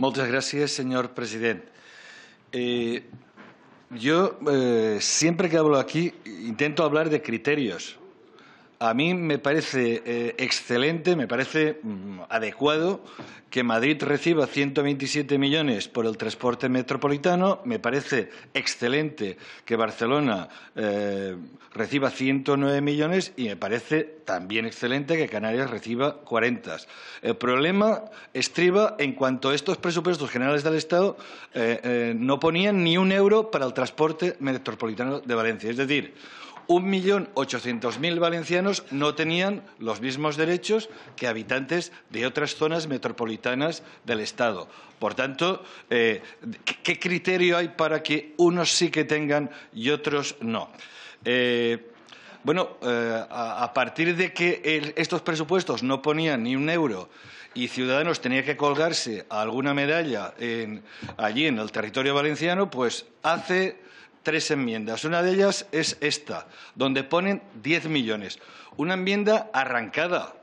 Muchas gracias, señor presidente. Eh, yo eh, siempre que hablo aquí intento hablar de criterios, a mí me parece eh, excelente, me parece mm, adecuado que Madrid reciba 127 millones por el transporte metropolitano, me parece excelente que Barcelona eh, reciba 109 millones y me parece también excelente que Canarias reciba 40. El problema estriba en cuanto a estos presupuestos generales del Estado eh, no ponían ni un euro para el transporte metropolitano de Valencia. Es decir, 1.800.000 valencianos no tenían los mismos derechos que habitantes de otras zonas metropolitanas del Estado. Por tanto, eh, ¿qué criterio hay para que unos sí que tengan y otros no? Eh, bueno, eh, a, partir de que estos presupuestos no ponían ni un euro y Ciudadanos tenía que colgarse alguna medalla allí en el territorio valenciano, pues hace tres enmiendas. Una de ellas es esta, donde ponen 10 millones. Una enmienda arrancada.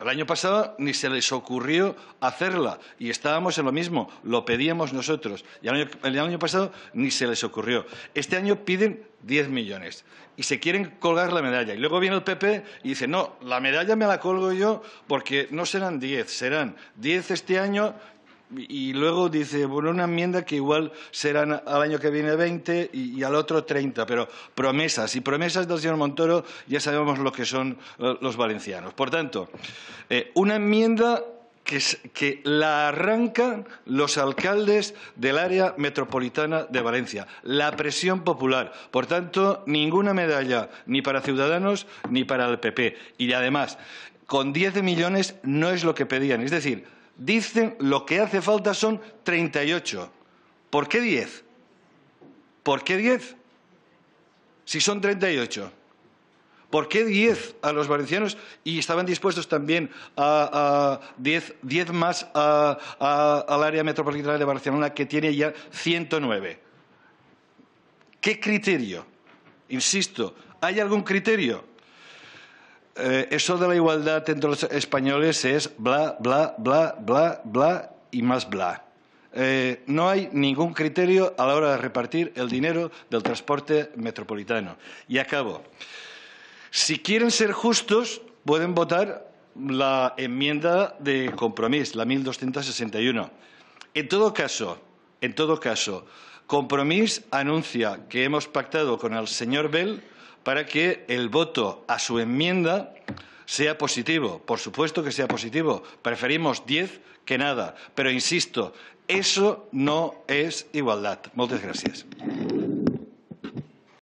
El año pasado ni se les ocurrió hacerla y estábamos en lo mismo, lo pedíamos nosotros. Y el año, pasado ni se les ocurrió. Este año piden 10 millones y se quieren colgar la medalla. Y luego viene el PP y dice, no, la medalla me la colgo yo porque no serán 10, serán 10 este año, y luego dice, bueno, una enmienda que igual serán al año que viene 20 y, al otro 30, pero promesas. Y promesas del señor Montoro ya sabemos lo que son eh, los valencianos. Por tanto, eh, una enmienda que, que, la arrancan los alcaldes del área metropolitana de Valencia, la presión popular. Por tanto, ninguna medalla ni para Ciudadanos ni para el PP. Y además, con 10 millones no es lo que pedían. Es decir, Dicen lo que hace falta son 38. ¿Por qué 10? ¿Por qué 10? Si son 38. ¿Por qué 10 a los valencianos y estaban dispuestos también a, 10, más al área metropolitana de Barcelona que tiene ya 109? ¿Qué criterio? Insisto, ¿hay algún criterio? Eh, eso de la igualdad entre los españoles es bla, bla, bla, bla, bla y más bla. Eh, no hay ningún criterio a la hora de repartir el dinero del transporte metropolitano. Y acabo. Si quieren ser justos, pueden votar la enmienda de compromiso, la 1261. En todo caso, en todo caso, anuncia que hemos pactado con el señor Bell para que el voto a su enmienda sea positivo. Por supuesto que sea positivo. Preferimos diez que nada. Pero insisto, eso no es igualdad. Muchas gracias.